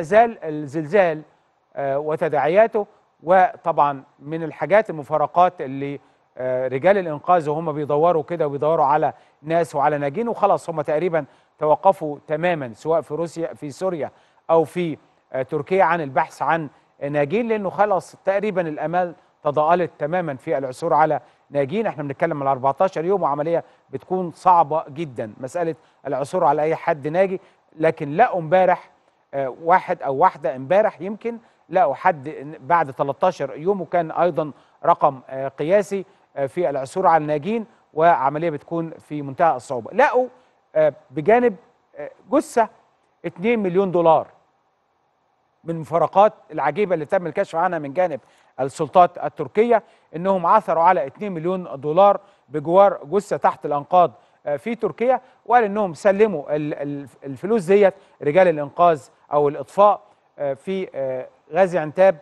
زال الزلزال آه، وتداعياته وطبعا من الحاجات المفارقات اللي آه، رجال الانقاذ وهم بيدوروا كده وبيدوروا على ناس وعلى ناجين وخلاص هم تقريبا توقفوا تماما سواء في روسيا في سوريا او في آه، تركيا عن البحث عن ناجين لانه خلاص تقريبا الامال تضاءلت تماما في العثور على ناجين احنا بنتكلم على 14 يوم وعمليه بتكون صعبه جدا مساله العثور على اي حد ناجي لكن لقوا امبارح آه، واحد او واحده امبارح يمكن لقوا حد بعد 13 يوم وكان ايضا رقم آه، قياسي آه، في العثور على الناجين وعمليه بتكون في منتهى الصعوبه لقوا بجانب جثه 2 مليون دولار من المفارقات العجيبه اللي تم الكشف عنها من جانب السلطات التركيه انهم عثروا على 2 مليون دولار بجوار جثه تحت الانقاض آه، في تركيا وقال انهم سلموا الفلوس ديت رجال الانقاذ او الاطفاء آه، في آه، غازي عنتاب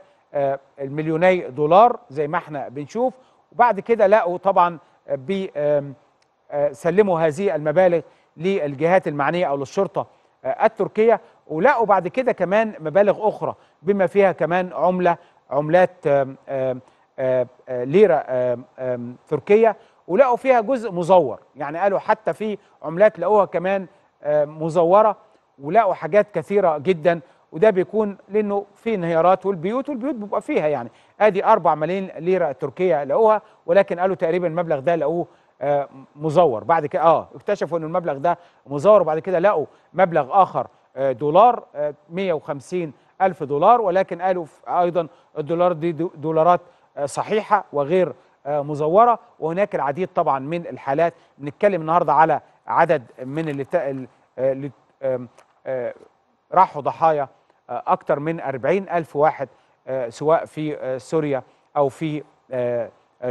المليوني دولار زي ما احنا بنشوف وبعد كده لقوا طبعا سلموا هذه المبالغ للجهات المعنيه او للشرطه التركيه ولقوا بعد كده كمان مبالغ اخرى بما فيها كمان عمله عملات ليره تركيه ولقوا فيها جزء مزور يعني قالوا حتى في عملات لقوها كمان آه، مزوره ولقوا حاجات كثيره جدا وده بيكون لانه في انهيارات والبيوت والبيوت بيبقى فيها يعني ادي 4 ملايين ليره تركيه لقوها ولكن قالوا تقريبا المبلغ ده لقوه آه، مزور بعد كده اه اكتشفوا ان المبلغ ده مزور وبعد كده لقوا مبلغ اخر آه، دولار 150 الف دولار ولكن قالوا ايضا الدولار دي دولارات صحيحه وغير آه، مزوره وهناك العديد طبعا من الحالات نتكلم النهارده على عدد من اللي, آه، اللي آه، راحوا ضحايا اكثر من 40 ألف واحد سواء في سوريا أو في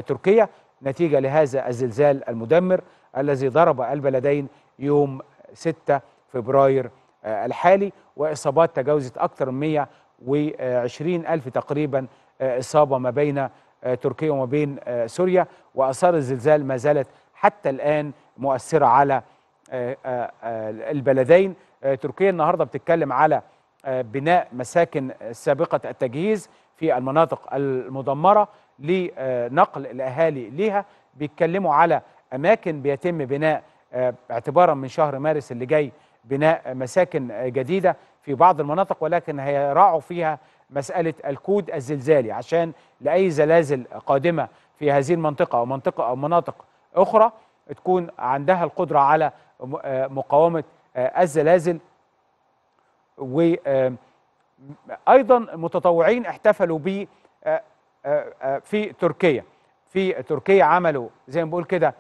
تركيا نتيجة لهذا الزلزال المدمر الذي ضرب البلدين يوم 6 فبراير الحالي وإصابات تجاوزت أكثر من 120 ألف تقريبا إصابة ما بين آه، تركيا وما بين آه، سوريا وآثار الزلزال ما زالت حتى الآن مؤثرة على آه، البلدين تركيا النهاردة بتتكلم على بناء مساكن سابقة التجهيز في المناطق المدمرة لنقل الأهالي ليها بيتكلموا على أماكن بيتم بناء اعتبارا من شهر مارس اللي جاي بناء مساكن جديدة في بعض المناطق ولكن هيراعوا فيها مسألة الكود الزلزالي عشان لأي زلازل قادمة في هذه المنطقة أو منطقة أو مناطق أخرى تكون عندها القدرة على آه، مقاومة آه، الزلازل وأيضا آه، المتطوعين احتفلوا به في تركيا في تركيا عملوا زي ما بقول كده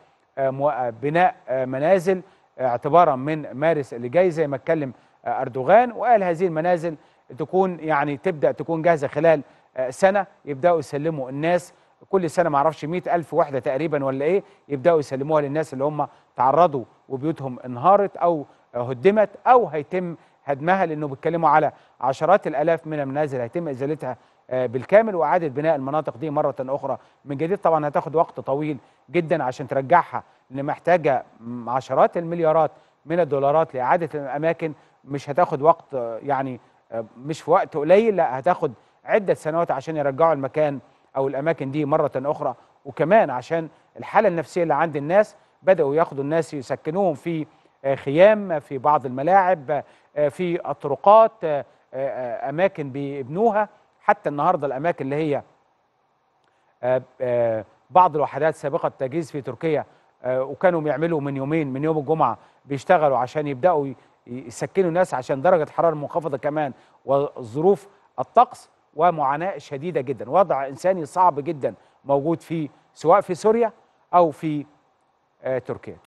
بناء منازل اعتبارا من مارس اللي جاي زي ما اتكلم أردوغان وقال هذه المنازل تكون يعني تبدأ تكون جاهزة خلال آه، سنة يبدأوا يسلموا الناس كل سنة معرفش مئة ألف وحدة تقريبا ولا إيه يبدأوا يسلموها للناس اللي هم تعرضوا وبيوتهم انهارت أو هدمت أو هيتم هدمها لأنه بيتكلموا على عشرات الآلاف من المنازل هيتم إزالتها آه، بالكامل وإعادة بناء المناطق دي مرة أخرى من جديد طبعا هتاخد وقت طويل جدا عشان ترجعها لأن محتاجة عشرات المليارات من الدولارات لإعادة الأماكن مش هتاخد وقت يعني آه، مش في وقت قليل لا هتاخد عده سنوات عشان يرجعوا المكان او الاماكن دي مره اخرى وكمان عشان الحاله النفسيه اللي عند الناس بداوا ياخدوا الناس يسكنوهم في آه، خيام في بعض الملاعب آه، في اطرقات اماكن بيبنوها حتى النهارده الاماكن اللي هي بعض الوحدات سابقه التجهيز في تركيا وكانوا بيعملوا من يومين من يوم الجمعه بيشتغلوا عشان يبداوا يسكنوا الناس عشان درجه الحراره منخفضه كمان وظروف الطقس ومعاناه شديده جدا وضع انساني صعب جدا موجود في سواء في سوريا او في آه، تركيا